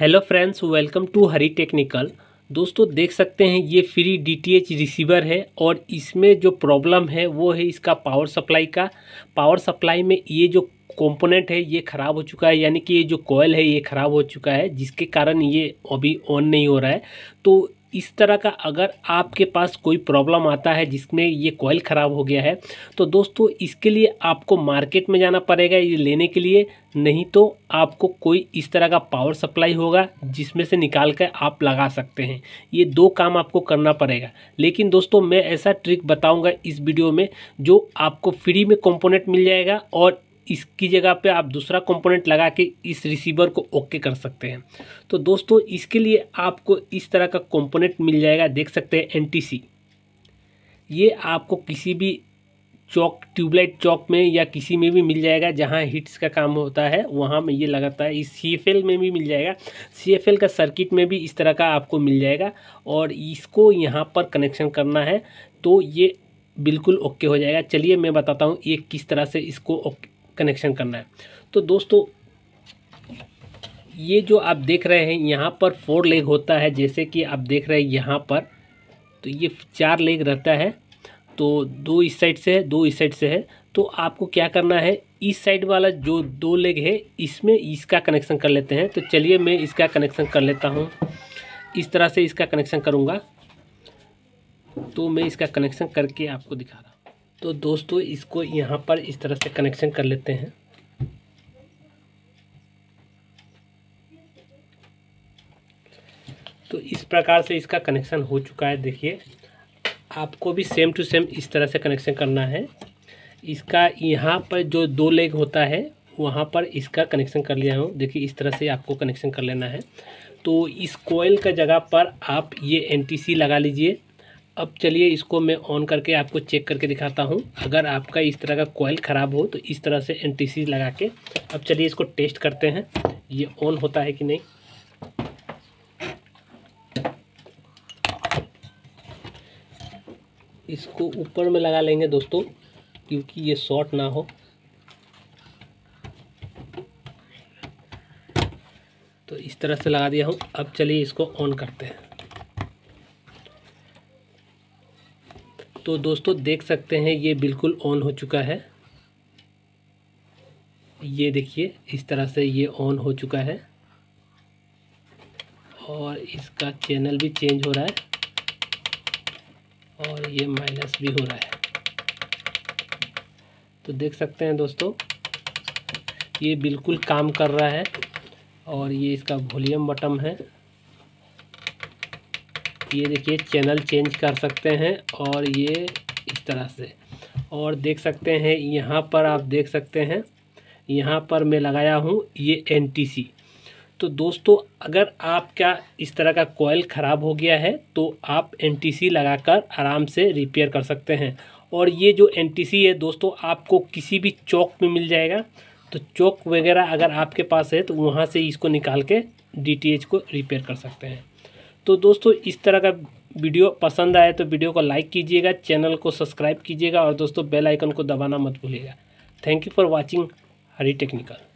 hello friends welcome to Hari technical दोस्तों देख सकते हैं ये फ्री डीटीएच रिसीवर है और इसमें जो प्रॉब्लम है वो है इसका पावर सप्लाई का पावर सप्लाई में ये जो कंपोनेंट है ये ख़राब हो चुका है यानी कि ये जो कॉयल है ये ख़राब हो चुका है जिसके कारण ये अभी ऑन नहीं हो रहा है तो इस तरह का अगर आपके पास कोई प्रॉब्लम आता है जिसमें ये कॉयल ख़राब हो गया है तो दोस्तों इसके लिए आपको मार्केट में जाना पड़ेगा ये लेने के लिए नहीं तो आपको कोई इस तरह का पावर सप्लाई होगा जिसमें से निकाल कर आप लगा सकते हैं ये दो काम आपको करना पड़ेगा लेकिन दोस्तों मैं ऐसा ट्रिक बताऊंगा इस वीडियो में जो आपको फ्री में कंपोनेंट मिल जाएगा और इसकी जगह पे आप दूसरा कंपोनेंट लगा के इस रिसीवर को ओके कर सकते हैं तो दोस्तों इसके लिए आपको इस तरह का कंपोनेंट मिल जाएगा देख सकते हैं एनटीसी ये आपको किसी भी चौक ट्यूबलाइट चौक में या किसी में भी मिल जाएगा जहाँ हिट्स का काम होता है वहाँ में ये लगाता है इस सी में भी मिल जाएगा सी का सर्किट में भी इस तरह का आपको मिल जाएगा और इसको यहाँ पर कनेक्शन करना है तो ये बिल्कुल ओके हो जाएगा चलिए मैं बताता हूँ ये किस तरह से इसको कनेक्शन करना है तो दोस्तों ये जो आप देख रहे हैं यहाँ पर फोर लेग होता है जैसे कि आप देख रहे हैं यहाँ पर तो ये चार लेग रहता है तो दो इस साइड से है दो इस साइड से है तो आपको क्या करना है इस साइड वाला जो दो लेग है इसमें इसका कनेक्शन कर लेते हैं तो चलिए मैं इसका कनेक्शन कर लेता हूँ इस तरह से इसका कनेक्शन करूँगा तो मैं इसका कनेक्शन करके आपको दिखा रहा तो दोस्तों इसको यहाँ पर इस तरह से कनेक्शन कर लेते हैं तो इस प्रकार से इसका कनेक्शन हो चुका है देखिए आपको भी सेम टू सेम इस तरह से कनेक्शन करना है इसका यहाँ पर जो दो लेग होता है वहाँ पर इसका कनेक्शन कर लिया हूँ देखिए इस तरह से आपको कनेक्शन कर लेना है तो इस कोयल का जगह पर आप ये एनटीसी लगा लीजिए अब चलिए इसको मैं ऑन करके आपको चेक करके दिखाता हूँ अगर आपका इस तरह का कोयल ख़राब हो तो इस तरह से एन लगा के अब चलिए इसको टेस्ट करते हैं ये ऑन होता है कि नहीं इसको ऊपर में लगा लेंगे दोस्तों क्योंकि ये शॉर्ट ना हो तो इस तरह से लगा दिया हूँ अब चलिए इसको ऑन करते हैं तो दोस्तों देख सकते हैं ये बिल्कुल ऑन हो चुका है ये देखिए इस तरह से ये ऑन हो चुका है और इसका चैनल भी चेंज हो रहा है और ये माइनस भी हो रहा है तो देख सकते हैं दोस्तों ये बिल्कुल काम कर रहा है और ये इसका वॉल्यूम बटन है ये देखिए चैनल चेंज कर सकते हैं और ये इस तरह से और देख सकते हैं यहाँ पर आप देख सकते हैं यहाँ पर मैं लगाया हूँ ये एन तो दोस्तों अगर आपका इस तरह का कोयल ख़राब हो गया है तो आप एन लगाकर आराम से रिपेयर कर सकते हैं और ये जो एन है दोस्तों आपको किसी भी चौक में मिल जाएगा तो चौक वगैरह अगर आपके पास है तो वहाँ से इसको निकाल के डी को रिपेयर कर सकते हैं तो दोस्तों इस तरह का वीडियो पसंद आए तो वीडियो को लाइक कीजिएगा चैनल को सब्सक्राइब कीजिएगा और दोस्तों बेल आइकन को दबाना मत भूलिएगा thank you for watching Hari technical